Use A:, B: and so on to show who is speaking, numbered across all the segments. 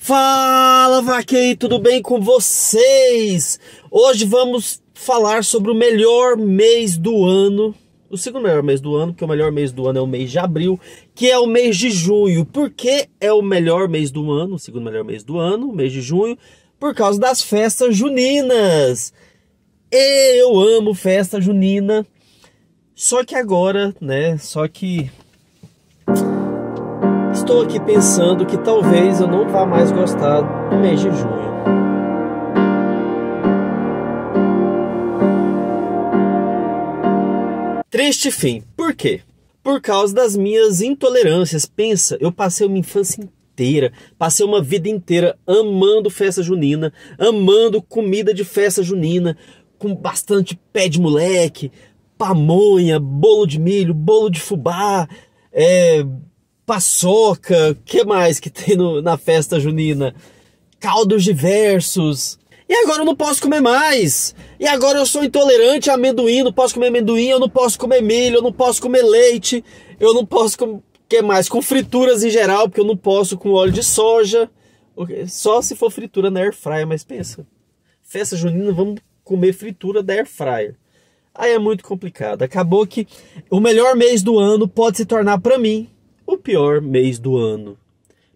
A: Fala vaquei, tudo bem com vocês? Hoje vamos falar sobre o melhor mês do ano, o segundo melhor mês do ano, porque o melhor mês do ano é o mês de abril, que é o mês de junho. Por que é o melhor mês do ano, o segundo melhor mês do ano, o mês de junho? Por causa das festas juninas. Eu amo festa junina. Só que agora, né? Só que estou aqui pensando que talvez eu não vá mais gostar do mês de junho. Triste fim. Por quê? Por causa das minhas intolerâncias. Pensa, eu passei uma infância inteira, passei uma vida inteira amando festa junina, amando comida de festa junina, com bastante pé de moleque, pamonha, bolo de milho, bolo de fubá, é, paçoca, que mais que tem no, na festa junina? Caldos diversos. E agora eu não posso comer mais. E agora eu sou intolerante a amendoim, não posso comer amendoim, eu não posso comer milho, eu não posso comer leite, eu não posso com que mais com frituras em geral, porque eu não posso com óleo de soja. Só se for fritura na air fryer, mas pensa. Festa junina, vamos comer fritura da air fryer. Aí é muito complicado. Acabou que o melhor mês do ano pode se tornar para mim o pior mês do ano,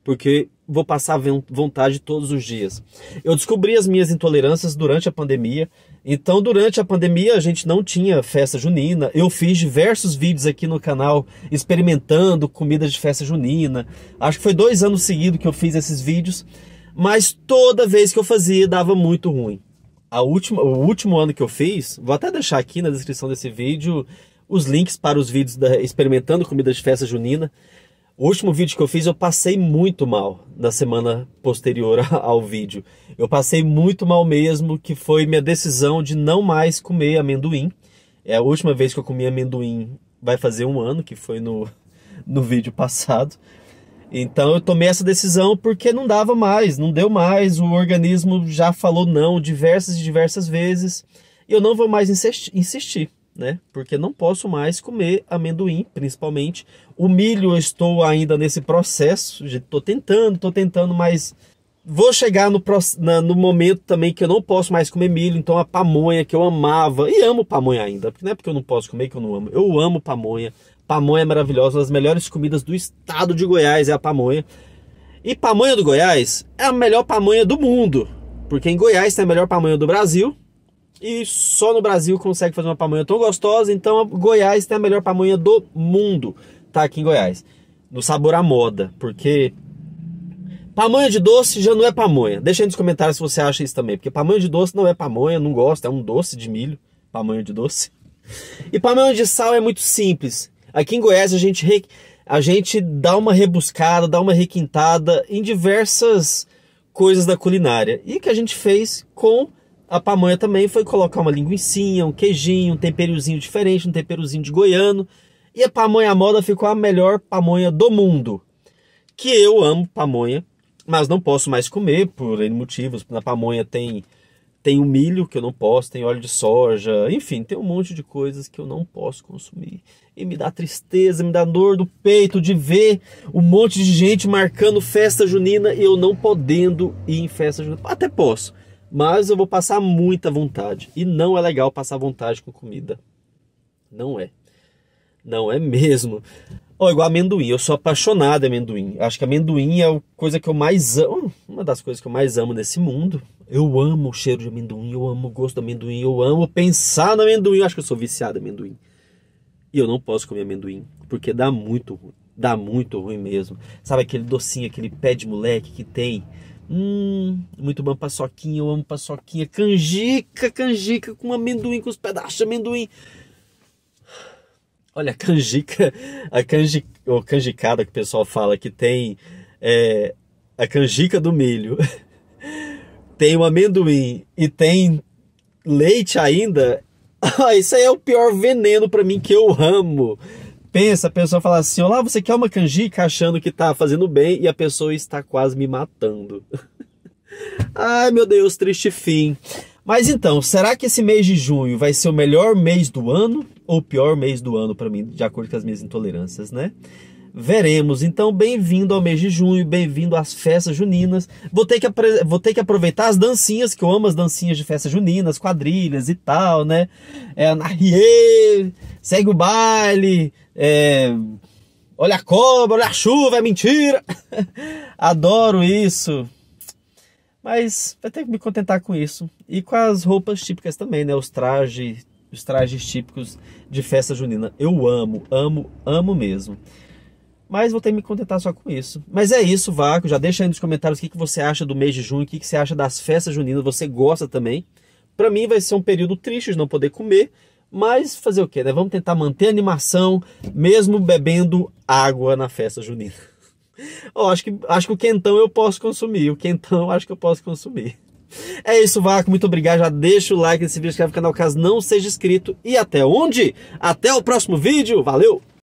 A: porque vou passar vontade todos os dias. Eu descobri as minhas intolerâncias durante a pandemia. Então, durante a pandemia, a gente não tinha festa junina. Eu fiz diversos vídeos aqui no canal experimentando comidas de festa junina. Acho que foi dois anos seguidos que eu fiz esses vídeos. Mas toda vez que eu fazia, dava muito ruim. A última, o último ano que eu fiz, vou até deixar aqui na descrição desse vídeo os links para os vídeos da, experimentando comidas de festa junina. O último vídeo que eu fiz, eu passei muito mal na semana posterior ao vídeo. Eu passei muito mal mesmo, que foi minha decisão de não mais comer amendoim. É a última vez que eu comi amendoim vai fazer um ano, que foi no, no vídeo passado. Então eu tomei essa decisão porque não dava mais, não deu mais, o organismo já falou não diversas e diversas vezes. E eu não vou mais insistir né? Porque não posso mais comer amendoim, principalmente. O milho eu estou ainda nesse processo, estou tentando, estou tentando, mas vou chegar no, na, no momento também que eu não posso mais comer milho, então a pamonha que eu amava, e amo pamonha ainda, porque não é porque eu não posso comer que eu não amo, eu amo pamonha, pamonha é maravilhosa, uma das melhores comidas do estado de Goiás é a pamonha, e pamonha do Goiás é a melhor pamonha do mundo, porque em Goiás tem a melhor pamonha do Brasil, e só no Brasil consegue fazer uma pamonha tão gostosa. Então, Goiás tem a melhor pamonha do mundo, tá aqui em Goiás. No sabor à moda, porque pamonha de doce já não é pamonha. Deixa aí nos comentários se você acha isso também, porque pamonha de doce não é pamonha, não gosto, é um doce de milho, pamonha de doce. E pamonha de sal é muito simples. Aqui em Goiás a gente re... a gente dá uma rebuscada, dá uma requintada em diversas coisas da culinária e que a gente fez com a pamonha também foi colocar uma linguiça, um queijinho, um temperozinho diferente, um temperozinho de goiano. E a pamonha moda ficou a melhor pamonha do mundo. Que eu amo pamonha, mas não posso mais comer por N motivos. Na pamonha tem tem o milho que eu não posso, tem óleo de soja, enfim, tem um monte de coisas que eu não posso consumir. E me dá tristeza, me dá dor do peito de ver um monte de gente marcando festa junina e eu não podendo ir em festa junina. Até posso, mas eu vou passar muita vontade. E não é legal passar vontade com comida. Não é. Não é mesmo. igual amendoim, eu sou apaixonado em amendoim. Acho que amendoim é a coisa que eu mais amo, uma das coisas que eu mais amo nesse mundo. Eu amo o cheiro de amendoim, eu amo o gosto do amendoim, eu amo pensar no amendoim. Eu acho que eu sou viciado em amendoim. E eu não posso comer amendoim, porque dá muito ruim. Dá muito ruim mesmo. Sabe aquele docinho, aquele pé de moleque que tem? Hum, muito bom paçoquinha, eu amo paçoquinha. Canjica, canjica com amendoim, com os pedaços de amendoim. Olha, a canjica, a canji, ou canjicada que o pessoal fala que tem é, a canjica do milho, tem o amendoim e tem leite ainda. Ah, isso aí é o pior veneno para mim que eu amo pensa, a pessoa fala assim: Olá, você quer uma canjica achando que tá fazendo bem e a pessoa está quase me matando. Ai meu Deus, triste fim. Mas então, será que esse mês de junho vai ser o melhor mês do ano ou o pior mês do ano para mim, de acordo com as minhas intolerâncias, né? veremos. Então, bem-vindo ao mês de junho, bem-vindo às festas juninas. Vou ter, que vou ter que aproveitar as dancinhas, que eu amo as dancinhas de festas juninas, quadrilhas e tal, né? É, na Rie, segue o baile, é, olha a cobra, olha a chuva, é mentira. Adoro isso. Mas vai ter que me contentar com isso. E com as roupas típicas também, né? Os trajes, os trajes típicos de festa junina. Eu amo, amo, amo mesmo. Mas vou ter que me contentar só com isso. Mas é isso, Vaco. Já deixa aí nos comentários o que, que você acha do mês de junho, o que, que você acha das festas juninas. Você gosta também? Para mim vai ser um período triste de não poder comer, mas fazer o quê, né? Vamos tentar manter a animação, mesmo bebendo água na festa junina. oh, acho, que, acho que o quentão eu posso consumir, o quentão acho que eu posso consumir. É isso, Vaco, muito obrigado. Já deixa o like nesse vídeo, inscreve no canal caso não seja inscrito. E até onde? Até o próximo vídeo, valeu!